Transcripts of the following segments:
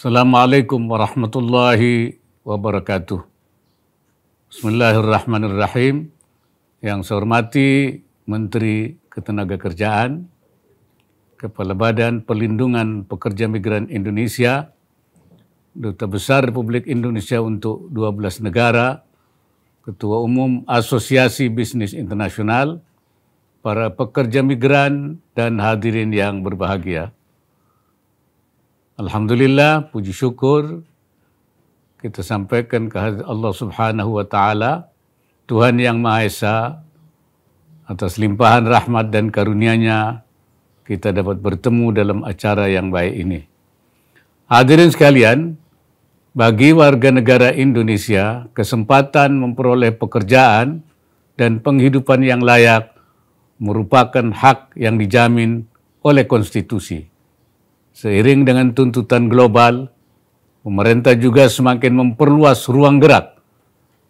Assalamualaikum warahmatullahi wabarakatuh. Bismillahirrahmanirrahim. Yang saya hormati Menteri Ketenagakerjaan, Kepala Badan Perlindungan Pekerja Migran Indonesia, Duta Besar Republik Indonesia untuk 12 negara, Ketua Umum Asosiasi Bisnis Internasional, para pekerja migran dan hadirin yang berbahagia. Alhamdulillah, puji syukur kita sampaikan ke Allah Subhanahu wa taala, Tuhan yang Maha Esa atas limpahan rahmat dan karunia-Nya kita dapat bertemu dalam acara yang baik ini. Hadirin sekalian, bagi warga negara Indonesia, kesempatan memperoleh pekerjaan dan penghidupan yang layak merupakan hak yang dijamin oleh konstitusi. Seiring dengan tuntutan global, pemerintah juga semakin memperluas ruang gerak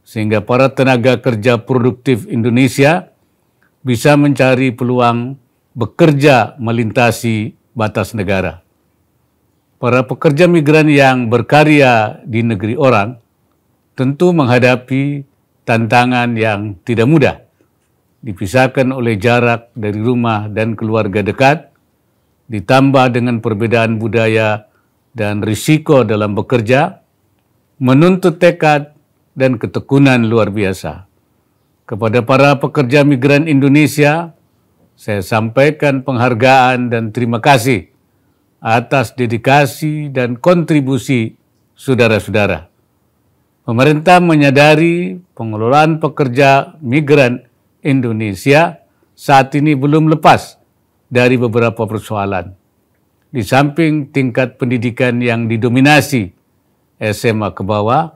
sehingga para tenaga kerja produktif Indonesia bisa mencari peluang bekerja melintasi batas negara. Para pekerja migran yang berkarya di negeri orang tentu menghadapi tantangan yang tidak mudah, dipisahkan oleh jarak dari rumah dan keluarga dekat, ditambah dengan perbedaan budaya dan risiko dalam bekerja, menuntut tekad dan ketekunan luar biasa. Kepada para pekerja migran Indonesia, saya sampaikan penghargaan dan terima kasih atas dedikasi dan kontribusi saudara-saudara. Pemerintah menyadari pengelolaan pekerja migran Indonesia saat ini belum lepas dari beberapa persoalan. Di samping tingkat pendidikan yang didominasi SMA ke bawah,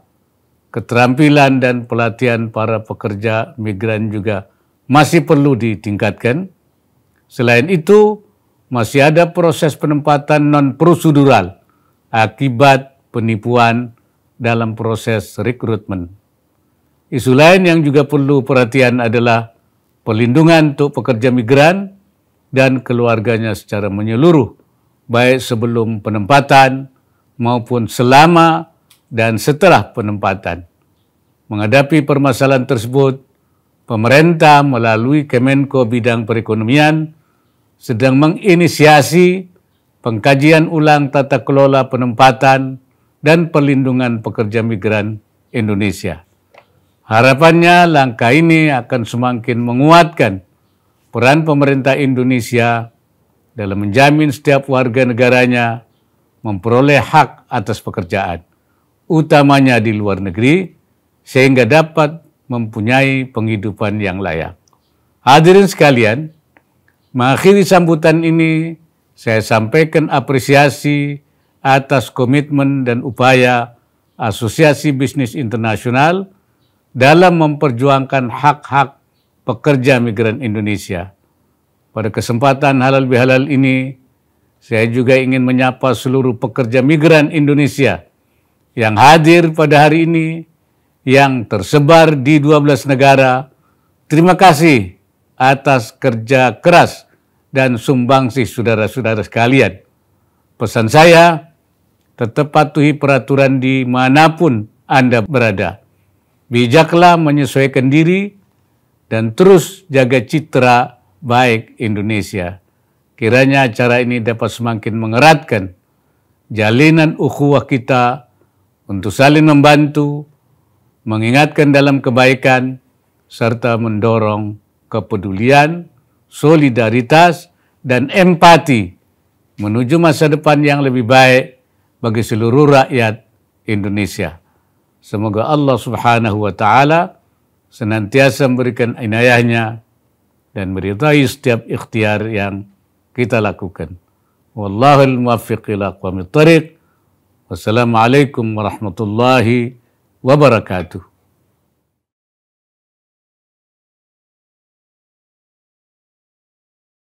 keterampilan dan pelatihan para pekerja migran juga masih perlu ditingkatkan. Selain itu, masih ada proses penempatan non-prosedural akibat penipuan dalam proses rekrutmen. Isu lain yang juga perlu perhatian adalah perlindungan untuk pekerja migran dan keluarganya secara menyeluruh, baik sebelum penempatan maupun selama dan setelah penempatan. Menghadapi permasalahan tersebut, pemerintah melalui Kemenko Bidang Perekonomian sedang menginisiasi pengkajian ulang tata kelola penempatan dan perlindungan pekerja migran Indonesia. Harapannya langkah ini akan semakin menguatkan peran pemerintah Indonesia dalam menjamin setiap warga negaranya memperoleh hak atas pekerjaan, utamanya di luar negeri, sehingga dapat mempunyai penghidupan yang layak. Hadirin sekalian, mengakhiri sambutan ini, saya sampaikan apresiasi atas komitmen dan upaya Asosiasi Bisnis Internasional dalam memperjuangkan hak-hak pekerja migran Indonesia. Pada kesempatan halal bihalal ini, saya juga ingin menyapa seluruh pekerja migran Indonesia yang hadir pada hari ini, yang tersebar di 12 negara. Terima kasih atas kerja keras dan sumbangsih saudara-saudara sekalian. Pesan saya, tetap patuhi peraturan di manapun Anda berada. Bijaklah menyesuaikan diri dan terus jaga citra baik Indonesia. Kiranya acara ini dapat semakin mengeratkan jalinan ukhuwah kita untuk saling membantu, mengingatkan dalam kebaikan, serta mendorong kepedulian, solidaritas, dan empati menuju masa depan yang lebih baik bagi seluruh rakyat Indonesia. Semoga Allah Subhanahu wa taala senantiasa memberikan inayahnya dan meridai setiap ikhtiar yang kita lakukan. Wallahul muwaffiq ila aqwamit tariq. Wassalamualaikum warahmatullahi wabarakatuh.